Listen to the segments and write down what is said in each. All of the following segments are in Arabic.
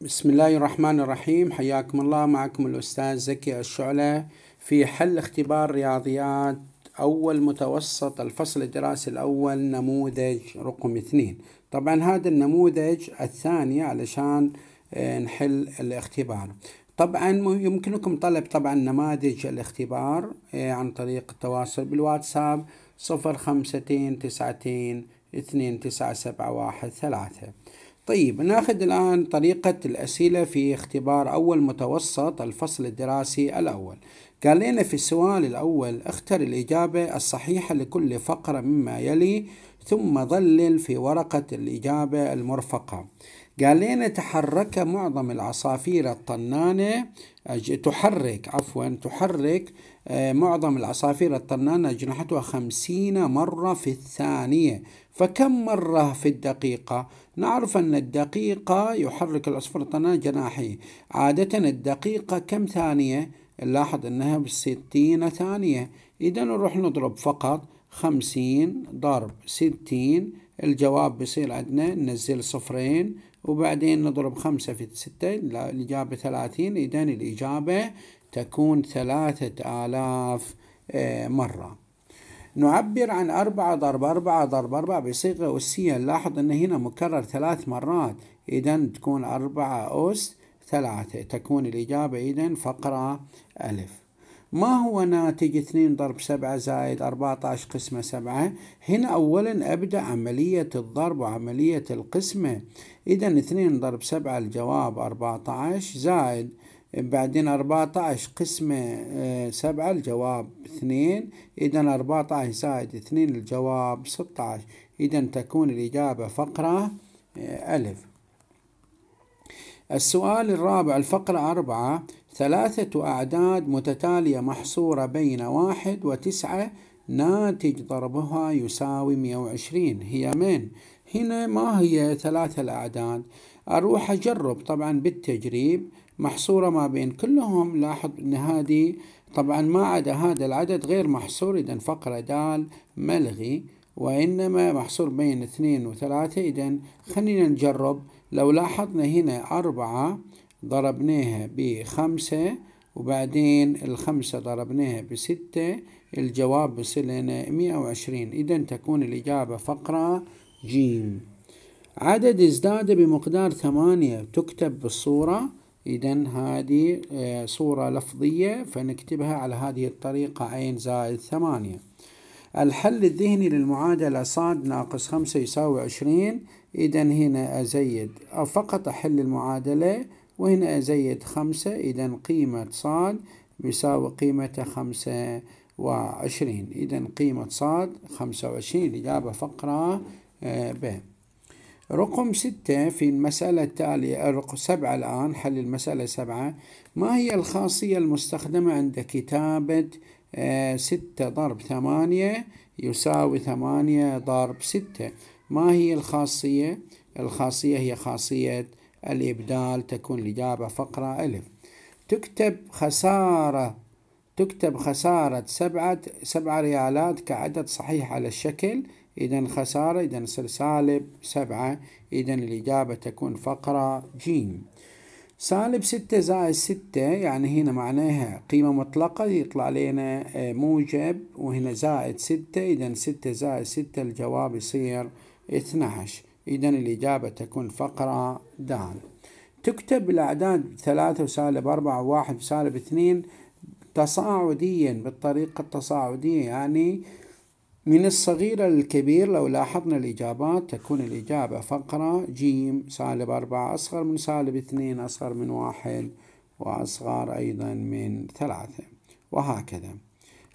بسم الله الرحمن الرحيم حياكم الله معكم الأستاذ زكي الشعلة في حل اختبار رياضيات أول متوسط الفصل الدراسي الأول نموذج رقم اثنين طبعا هذا النموذج الثاني علشان آه، نحل الاختبار طبعا يمكنكم طلب طبعا نماذج الاختبار آه، عن طريق التواصل بالواتساب صفر خمستين تسعتين اثنين تسعة سبعة واحد ثلاثة طيب ناخذ الآن طريقة الأسئلة في اختبار أول متوسط الفصل الدراسي الأول قال لنا في السؤال الأول اختر الإجابة الصحيحة لكل فقرة مما يلي ثم ظلل في ورقة الإجابة المرفقة قال لنا تحرك معظم العصافير الطنانة تحرك عفوا تحرك آه، معظم العصافير الطنانة أجنحتها خمسين مرة في الثانية فكم مرة في الدقيقة؟ نعرف أن الدقيقة يحرك العصفور الطنان جناحيه عادة الدقيقة كم ثانية؟ نلاحظ أنها بستين ثانية إذا نروح نضرب فقط خمسين ضرب ستين الجواب بصير عندنا ننزل صفرين وبعدين نضرب خمسة في ستة الإجابة ثلاثين إذا الإجابة تكون ثلاثة آلاف آه، مرة نعبر عن أربعة ضرب أربعة ضرب أربعة بصيغة أسية نلاحظ أن هنا مكرر ثلاث مرات إذا تكون أربعة أس ثلاثة تكون الإجابة إذا فقرة ألف ما هو ناتج 2 ضرب 7 زائد 14 قسمة 7 هنا أولا أبدأ عملية الضرب وعملية القسمة إذا 2 ضرب 7 الجواب 14 زائد بعدين 14 قسمة 7 آه، الجواب 2 إذا 14 زائد 2 الجواب 16 إذا تكون الإجابة فقرة آه، ألف السؤال الرابع الفقرة أربعة ثلاثة أعداد متتالية محصورة بين واحد وتسعة ناتج ضربها يساوي 120 هي من؟ هنا ما هي ثلاثة الأعداد؟ أروح أجرب طبعا بالتجريب محصورة ما بين كلهم لاحظ أن هذه طبعا ما عدا هذا العدد غير محصور إذا فقرة دال ملغي وإنما محصور بين اثنين وثلاثة إذا خلينا نجرب لو لاحظنا هنا أربعة ضربناها بخمسة وبعدين الخمسة ضربناها بستة الجواب بصير لنا مئة وعشرين إذا تكون الإجابة فقرة جيم عدد ازداد بمقدار ثمانية تكتب بالصورة إذا هذه آه، صورة لفظية فنكتبها على هذه الطريقة عين زائد ثمانية الحل الذهني للمعادلة صاد ناقص خمسة يساوي عشرين إذا هنا أزيد أو فقط أحل المعادلة وهنا أزيد خمسة إذا قيمة صاد يساوي قيمة خمسة وعشرين إذا قيمة صاد خمسة وعشرين إجابة فقرة آه، ب رقم ستة في المسألة التالية رقم سبعة الآن حل المسألة سبعة ما هي الخاصية المستخدمة عند كتابة ستة ضرب ثمانية يساوي ثمانية ضرب ستة ما هي الخاصية؟ الخاصية هي خاصية الإبدال تكون الإجابة فقرة ألف تكتب خسارة تكتب خسارة سبعة سبعة ريالات كعدد صحيح على الشكل إذا خسارة إذا سالب سبعة إذا الإجابة تكون فقرة جيم سالب ستة زائد ستة يعني هنا معناها قيمة مطلقة يطلع لنا آه، موجب وهنا زائد ستة إذا ستة زائد ستة الجواب يصير اتناش إذا الإجابة تكون فقرة دال تكتب الأعداد ثلاثة وسالب أربعة وواحد وسالب اثنين تصاعديا بالطريقة التصاعدية يعني من الصغير للكبير لو لاحظنا الإجابات تكون الإجابة فقرة جيم سالب أربعة أصغر من سالب اثنين أصغر من واحد وأصغر أيضا من ثلاثة وهكذا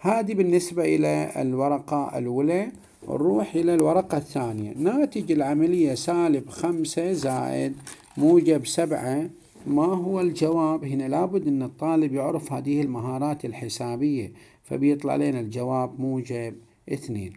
هذه بالنسبة إلى الورقة الأولى نروح إلى الورقة الثانية ناتج العملية سالب خمسة زائد موجب سبعة ما هو الجواب هنا لابد أن الطالب يعرف هذه المهارات الحسابية فبيطلع لنا الجواب موجب اثنين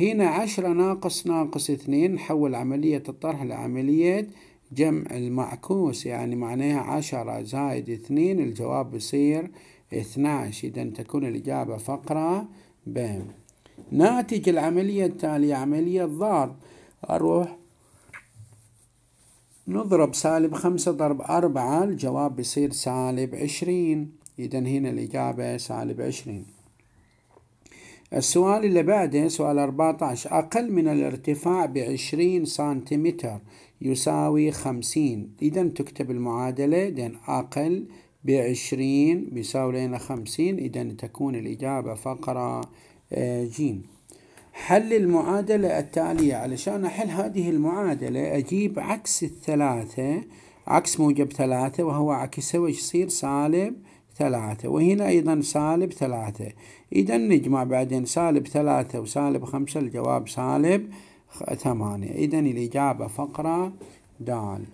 هنا عشرة ناقص ناقص اثنين نحول عملية الطرح لعملية جمع المعكوس يعني معناها عشرة زائد اثنين الجواب بصير اثناش إذا تكون الإجابة فقرة ب ناتج العملية التالية عملية ضرب أروح نضرب سالب خمسة ضرب أربعة الجواب بصير سالب عشرين إذا هنا الإجابة سالب عشرين السؤال اللي بعده سؤال 14 أقل من الارتفاع بعشرين سنتيمتر يساوي خمسين إذا تكتب المعادلة دين أقل بعشرين بيساوي لنا خمسين إذا تكون الإجابة فقرة آه، جيم حل المعادلة التالية علشان أحل هذه المعادلة أجيب عكس الثلاثة عكس موجب ثلاثة وهو عكسه ويصير سالب ثلاثة وهنا أيضا سالب ثلاثة إذا نجمع بعدين سالب ثلاثة وسالب خمسة الجواب سالب ثمانية إذا الإجابة فقرة دال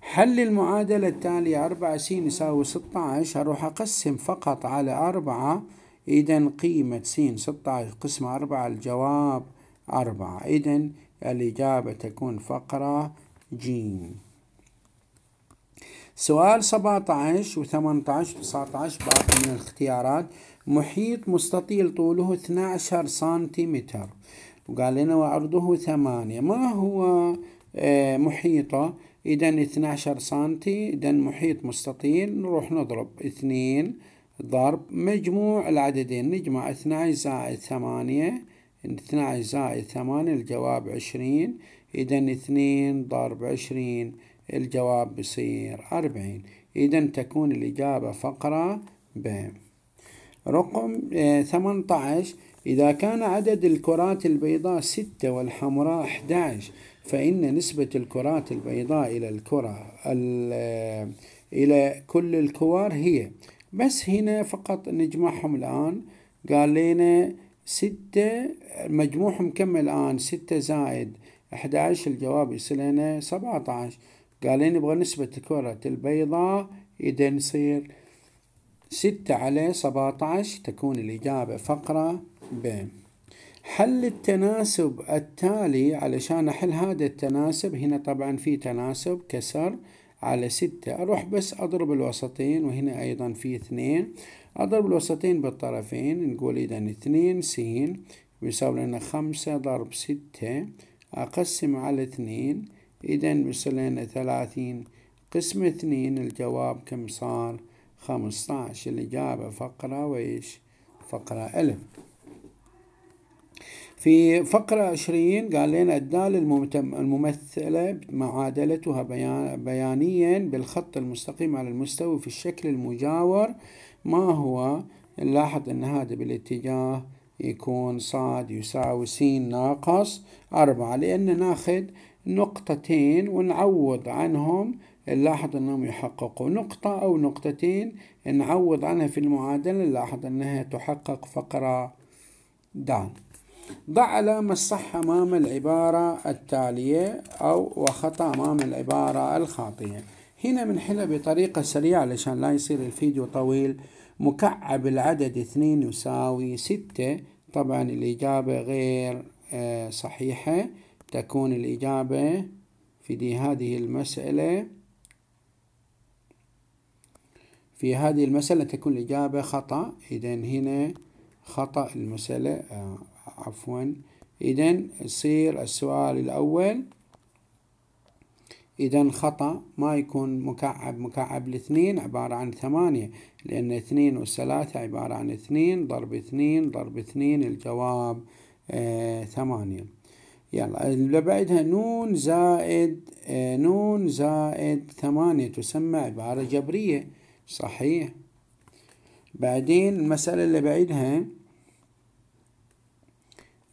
حل المعادلة التالية أربعة س يساوي ستة عشر أروح أقسم فقط على أربعة إذا قيمة س ستة عشر قسم أربعة الجواب أربعة إذا الإجابة تكون فقرة جيم سؤال 17 و18 و19 باقي من الاختيارات محيط مستطيل طوله 12 سنتيمتر وقال لنا وعرضه 8 ما هو آه، محيطه إذا 12 سنتي إذا محيط مستطيل نروح نضرب 2 ضرب مجموع العددين نجمع 12 زائد 8 12 زائد 8 الجواب 20 إذا 2 ضرب 20 الجواب بصير أربعين إذا تكون الإجابة فقرة ب رقم آه، ثمنتعش إذا كان عدد الكرات البيضاء ستة والحمراء 11 فإن نسبة الكرات البيضاء إلى الكرة آه، إلى كل الكور هي بس هنا فقط نجمعهم الآن قال لنا ستة مجموعهم كم الآن ستة زائد 11 الجواب يصير لنا 17 قال نبغى نسبة كرة البيضاء إذا نصير ستة على سبعة تكون الإجابة فقرة ب حل التناسب التالي علشان أحل هذا التناسب هنا طبعا في تناسب كسر على ستة أروح بس أضرب الوسطين وهنا أيضا في اثنين أضرب الوسطين بالطرفين نقول إذا اثنين سين يساوي لنا خمسة ضرب ستة أقسم على اثنين إذا مثلا ثلاثين قسم اثنين الجواب كم صار خمسطعش الإجابة فقرة وإيش فقرة ألف في فقرة عشرين قال لنا الدال الممثلة معادلتها بيانيا بالخط المستقيم على المستوي في الشكل المجاور ما هو نلاحظ أن هذا بالاتجاه يكون صاد يساوي س ناقص أربعة لأن ناخذ نقطتين ونعوض عنهم نلاحظ أنهم يحققوا نقطة أو نقطتين نعوض عنها في المعادلة نلاحظ أنها تحقق فقرة داون ضع علامة صح أمام العبارة التالية أو وخطأ أمام العبارة الخاطئة هنا بنحلها بطريقة سريعة علشان لا يصير الفيديو طويل مكعب العدد اثنين يساوي ستة طبعا الإجابة غير آه، صحيحة تكون الإجابة في هذه المسألة في هذه المسألة تكون الإجابة خطأ إذا هنا خطأ المسألة آه، عفوا إذا يصير السؤال الأول إذا خطأ ما يكون مكعب مكعب الاثنين عبارة عن ثمانية لأن اثنين والثلاثة عبارة عن اثنين ضرب اثنين ضرب اثنين الجواب آه ثمانية يلا اللي بعدها نون زائد آه، نون زائد ثمانية تسمى عبارة جبرية صحيح بعدين المسألة اللي بعدها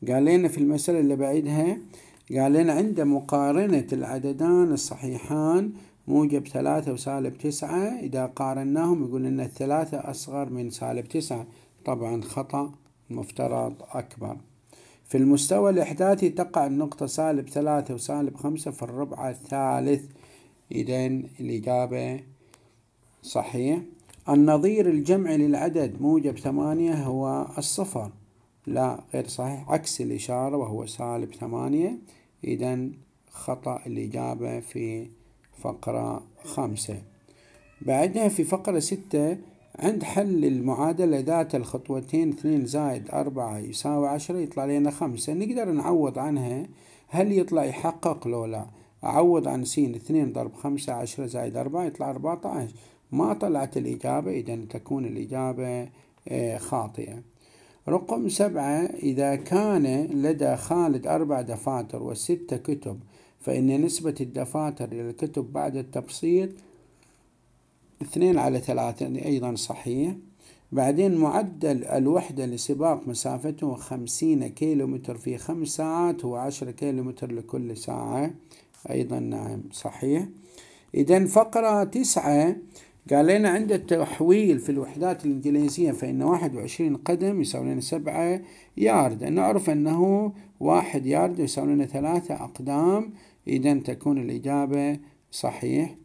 قال لنا في المسألة اللي بعدها قال لنا عند مقارنة العددان الصحيحان موجب ثلاثة وسالب تسعة إذا قارناهم يقول أن الثلاثة أصغر من سالب تسعة طبعا خطأ مفترض أكبر في المستوى الإحداثي تقع النقطة سالب ثلاثة وسالب خمسة في الربع الثالث إذا الإجابة صحيح النظير الجمعي للعدد موجب ثمانية هو الصفر لا غير صحيح عكس الإشارة وهو سالب ثمانية إذا خطأ الإجابة في فقرة خمسة بعدها في فقرة ستة عند حل المعادلة ذات الخطوتين اثنين زائد أربعة يساوي عشرة يطلع لنا خمسة نقدر نعوض عنها هل يطلع يحقق لو لا أعوض عن س اثنين ضرب خمسة عشرة زائد أربعة يطلع أربعة عشر ما طلعت الإجابة إذا تكون الإجابة آه، خاطئة رقم سبعة إذا كان لدى خالد أربع دفاتر وستة كتب فإن نسبة الدفاتر إلى الكتب بعد التبسيط اثنين على ثلاثة يعني أيضا صحيح بعدين معدل الوحدة لسباق مسافته خمسين كيلومتر في خمس ساعات هو عشرة كيلومتر لكل ساعة أيضا نعم صحيح إذا فقرة تسعة قال لنا عند التحويل في الوحدات الإنجليزية فإن واحد وعشرين قدم يساوي لنا سبعة يارد نعرف أنه واحد يارد يساوي لنا ثلاثة أقدام إذا تكون الإجابة صحيح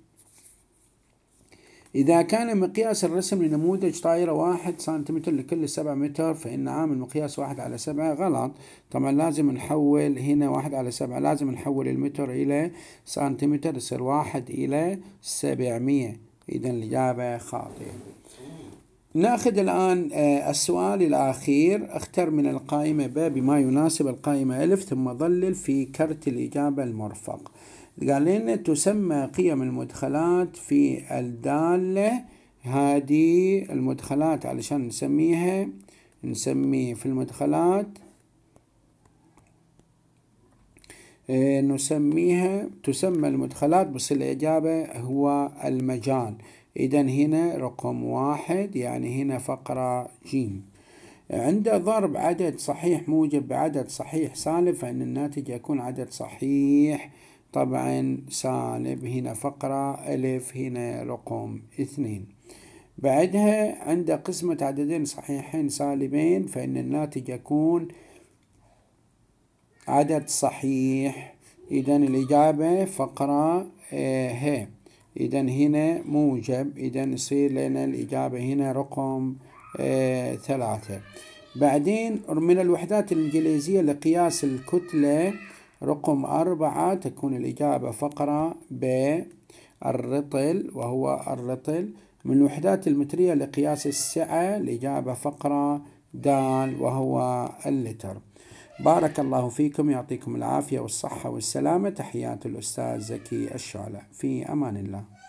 إذا كان مقياس الرسم لنموذج طائرة واحد سنتيمتر لكل سبعة متر فإن عامل مقياس واحد على سبعة غلط طبعا لازم نحول هنا واحد على سبعة لازم نحول المتر إلى سنتيمتر يصير واحد إلى سبعمية إذا الإجابة خاطئة ناخذ الآن آه، السؤال الأخير اختر من القائمة ب بما يناسب القائمة ألف ثم ظلل في كرت الإجابة المرفق قال لنا تسمى قيم المدخلات في الدالة هذه المدخلات علشان نسميها نسميه في المدخلات آه، نسميها تسمى المدخلات بس الإجابة هو المجال إذا هنا رقم واحد يعني هنا فقرة جيم عند ضرب عدد صحيح موجب بعدد صحيح سالب فإن الناتج يكون عدد صحيح طبعا سالب هنا فقرة ألف هنا رقم اثنين بعدها عند قسمة عددين صحيحين سالبين فإن الناتج يكون عدد صحيح إذا الإجابة فقرة آه، ه إذا هنا موجب إذا يصير لنا الإجابة هنا رقم آه، ثلاثة بعدين من الوحدات الإنجليزية لقياس الكتلة رقم أربعة تكون الإجابة فقرة ب الرطل وهو الرطل من الوحدات المترية لقياس السعة الإجابة فقرة د وهو اللتر بارك الله فيكم يعطيكم العافية والصحة والسلامة تحيات الأستاذ زكي الشعلة في أمان الله